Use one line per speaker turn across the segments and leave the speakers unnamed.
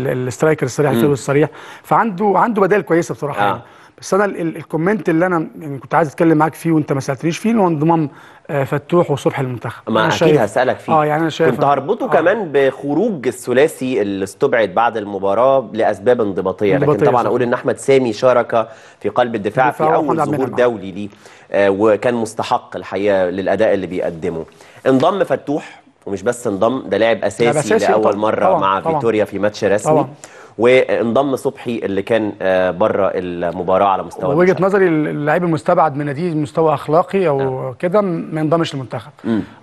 الاسترايكر الصريح الفيرو الصريح فعنده عنده بدائل كويسه بصراحه آه. يعني. بس انا الكومنت اللي انا يعني كنت عايز اتكلم معاك فيه وانت ما سالتنيش فيه هو انضمام آه، فتوح وصبحي المنتخب ما اكيد شايف... هسالك فيه اه يعني انا شايف كنت هربطه
آه. كمان بخروج الثلاثي اللي استبعد بعد المباراه لاسباب انضباطيه لكن طبعا اقول ان احمد سامي شارك في قلب الدفاع في اول ظهور دولي ليه آه وكان مستحق الحقيقه للاداء اللي بيقدمه انضم فتوح ومش بس انضم ده لاعب اساسي, أساسي لاول طبعًا. مره طبعًا. مع طبعًا. فيتوريا في ماتش رسمي طبعًا. وانضم صبحي اللي كان آه، بره المباراه على مستوى وجهه نظري
اللاعب المستبعد من نادي مستوى اخلاقي او نعم. كده ما ينضمش للمنتخب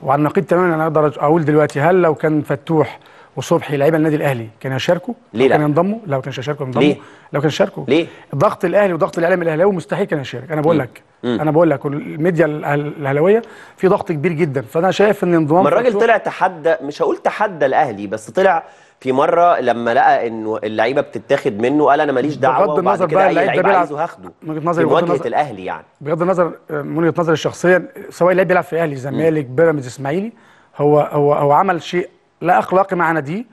وعلى النقيض تماما انا اقدر اقول دلوقتي هل لو كان فتوح وصبحي لعيبه النادي الاهلي كانوا يشاركوا ليه لا؟ كانوا ينضموا لو كانش يشاركوا ينضموا ليه؟ لو كانوا يشاركوا ليه؟ ضغط الاهلي وضغط الاعلام الاهلاوي مستحيل كان يشارك انا بقول لك انا بقول لك الميديا الاهلاويه في ضغط كبير جدا فانا شايف ان انضمام ما الراجل طلع
تحدى مش هقول تحدى الاهلي بس طلع في مره لما لقى انه اللعيبه بتتاخد منه قال انا ماليش دعوه بغض النظر بقى اي لعيب عايزه
هاخده من نظري نظر... الاهلي يعني بغض النظر من وجهه نظري الشخصيه سواء اللعيب بيلعب في اهلي زمالك بيراميدز اسماعيلي هو هو هو عمل شيء لا اخلاقي مع نادي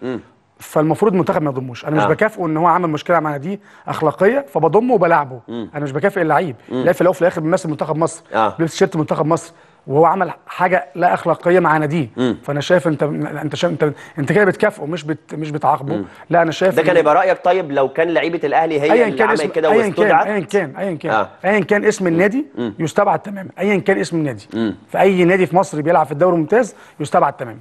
فالمفروض المنتخب ما يضموش انا مش آه. بكافئه ان هو عمل مشكله مع نادي اخلاقيه فبضمه وبلاعبه انا مش بكافئ اللعيب لا في الاول وفي الاخر بمثل منتخب مصر آه. بلبس شيرت منتخب مصر وهو عمل حاجه لا اخلاقيه مع ناديه فانا شايف انت انت شايف انت انت كده بتكافئه مش بت مش بتعاقبه لا انا شايف ده كان يبقى
رايك طيب لو كان لعيبه الاهلي هي اللي عملت كده واستدعت
ايا كان ايا كان آه. ايا كان, آه. كان اسم النادي يستبعد تماما ايا كان اسم النادي في اي نادي في مصر بيلعب في الدوري الممتاز يستبعد تماما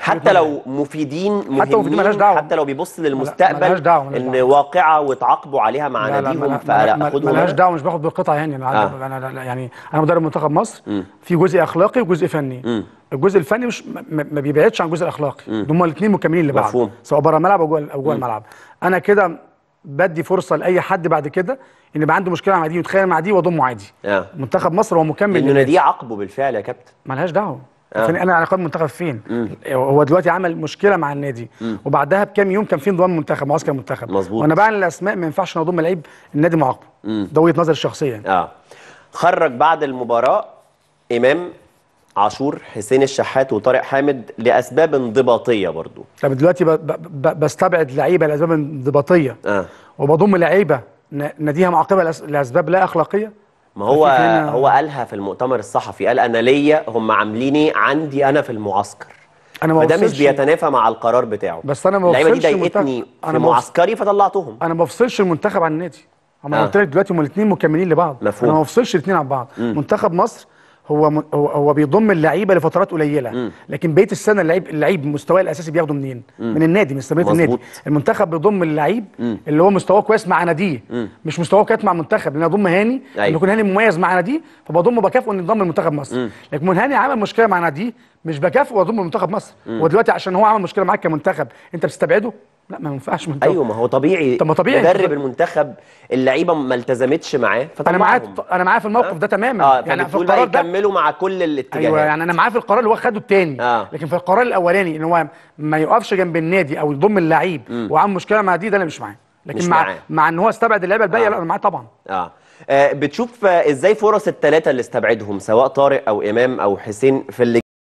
حتى لو مفيدين مهمين حتى لو مفيدين دعوه حتى لو بيبص للمستقبل ان واقعه وتعاقبوا عليها مع ناديهم فاخدهم ملهاش
دعوه مش باخد بالقطعه يعني آه. انا يعني انا مدرب منتخب مصر في جزء اخلاقي وجزء فني م. الجزء الفني مش ما بيبعدش عن الجزء الاخلاقي هما الاثنين مكملين لبعض مفهوم. سواء بره الملعب او جوه الملعب انا كده بدي فرصه لاي حد بعد كده ان يبقى عنده مشكله مع دي ويتخيل مع دي واضمه عادي آه. منتخب مصر هو مكمل لانه دي عقبه بالفعل يا كابتن ملهاش دعوه آه. انا علاقات منتخب فين مم. هو دلوقتي عمل مشكله مع النادي مم. وبعدها بكام يوم كان في انضمام منتخب معسكر منتخب مظبوط وانا بعلن الاسماء ما ينفعش اضم لعيب النادي معاقبه ده وجهه نظري الشخصيه
اه خرج بعد المباراه امام عاشور حسين الشحات وطارق حامد لاسباب انضباطيه برضو
طب دلوقتي بستبعد لعيبه لاسباب انضباطيه آه. وبضم لعيبه نديها معاقبه لاسباب لا اخلاقيه
ما هو هو قالها في المؤتمر الصحفي قال انا ليا هم عامليني عندي انا في
المعسكر انا ما ده مش بيتنافى
مع القرار بتاعه
بس انا ما بفصلش اللعيبه دي ضايقتني في معسكري فطلعتهم انا ما بفصلش المنتخب عن النادي انا آه. قلت لك دلوقتي هم الاثنين مكملين لبعض مفهوم. انا ما بفصلش الاثنين عن بعض م. منتخب مصر هو هو, هو بيضم اللعيبه لفترات قليله مم. لكن بقيه السنه اللعيب اللعيب مستواه الاساسي بياخده منين مم. من النادي من استمراريه النادي المنتخب بيضم اللعيب مم. اللي هو مستواه كويس مع ناديه مش مستواه كويس مع منتخب لان اضم هاني أيوه. يكون هاني مميز مع ناديه فبضمه بكافئه ان ينضم لمنتخب مصر لكن من هاني عمل مشكله مع ناديه مش بكافئ واضم منتخب مصر ودلوقتي عشان هو عمل مشكله معاك كمنتخب انت بتستبعده لا ما ينفعش منتخب ايوه ما هو طبيعي طب ما طبيعي مدرب
المنتخب اللعيبه ما التزمتش معاه انا معاه انا معاه في الموقف ده تماما آه يعني في القرار ده يكملوا مع كل الاتجاهات ايوه يعني
انا معاه في القرار اللي هو خده الثاني آه. لكن في القرار الاولاني ان هو ما يقفش جنب النادي او يضم اللعيب وعامل مشكله مع دي ده انا مش معاه لكن مش مع معاه. مع ان هو استبعد اللعيبه الباقيه آه. لا انا معاه طبعا
اه, آه، بتشوف ازاي فرص الثلاثه اللي استبعدهم سواء طارق او امام او حسين في اللي